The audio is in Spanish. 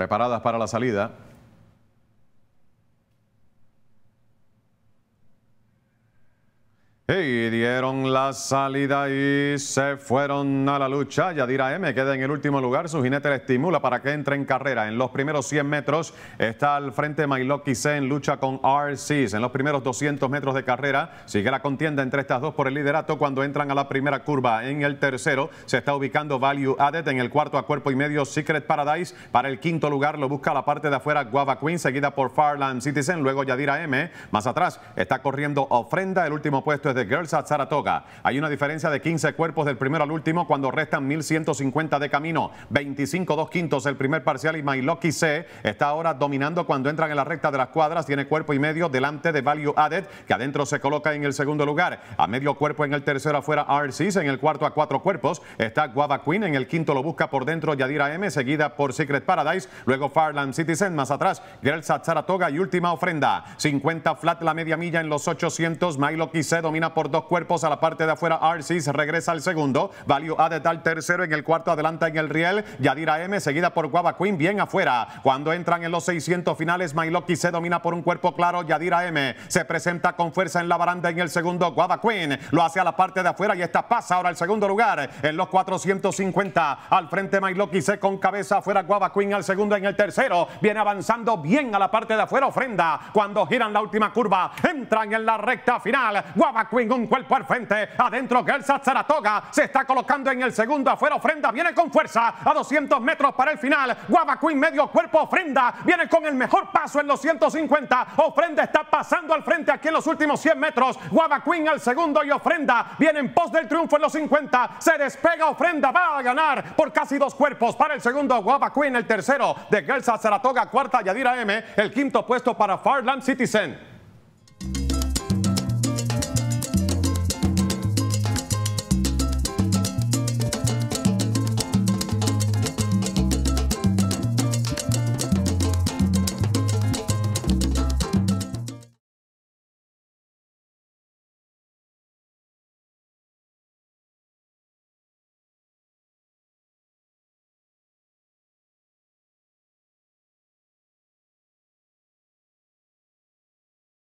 preparadas para la salida. Y dieron la salida y se fueron a la lucha. Yadira M queda en el último lugar. Su jinete le estimula para que entre en carrera. En los primeros 100 metros está al frente Mailok Sen en lucha con RCs. En los primeros 200 metros de carrera sigue la contienda entre estas dos por el liderato cuando entran a la primera curva. En el tercero se está ubicando Value Added. En el cuarto a cuerpo y medio Secret Paradise. Para el quinto lugar lo busca la parte de afuera Guava Queen, seguida por Farland Citizen. Luego Yadira M. Más atrás está corriendo Ofrenda. El último puesto es de de Girls at Saratoga. Hay una diferencia de 15 cuerpos del primero al último cuando restan 1.150 de camino. 25 dos quintos el primer parcial y My Lucky C está ahora dominando cuando entran en la recta de las cuadras. Tiene cuerpo y medio delante de Value Added, que adentro se coloca en el segundo lugar. A medio cuerpo en el tercero afuera RCs, en el cuarto a cuatro cuerpos está Guava Queen, en el quinto lo busca por dentro Yadira M, seguida por Secret Paradise, luego Farland Citizen, más atrás Girls at Saratoga y última ofrenda. 50 flat la media milla en los 800, My Lucky C domina por dos cuerpos a la parte de afuera. Arcis regresa al segundo. Value Added al tercero. En el cuarto adelanta en el riel. Yadira M seguida por Guava Queen. Bien afuera. Cuando entran en los 600 finales, Mailoki se domina por un cuerpo claro. Yadira M se presenta con fuerza en la baranda en el segundo. Guava Queen lo hace a la parte de afuera y esta pasa ahora al segundo lugar. En los 450 al frente Mailoki se con cabeza afuera. Guava Queen al segundo. En el tercero viene avanzando bien a la parte de afuera. Ofrenda cuando giran la última curva. Entran en la recta final. Guava Queen ningún cuerpo al frente. Adentro, Gersa Zaratoga se está colocando en el segundo. Afuera, ofrenda. Viene con fuerza a 200 metros para el final. Guava Queen, medio cuerpo, ofrenda. Viene con el mejor paso en los 150. Ofrenda está pasando al frente aquí en los últimos 100 metros. Guava Queen al segundo y ofrenda. Viene en pos del triunfo en los 50. Se despega, ofrenda. Va a ganar por casi dos cuerpos para el segundo. Guava Queen, el tercero de Gersa Zaratoga. Cuarta, Yadira M. El quinto puesto para Farland Citizen.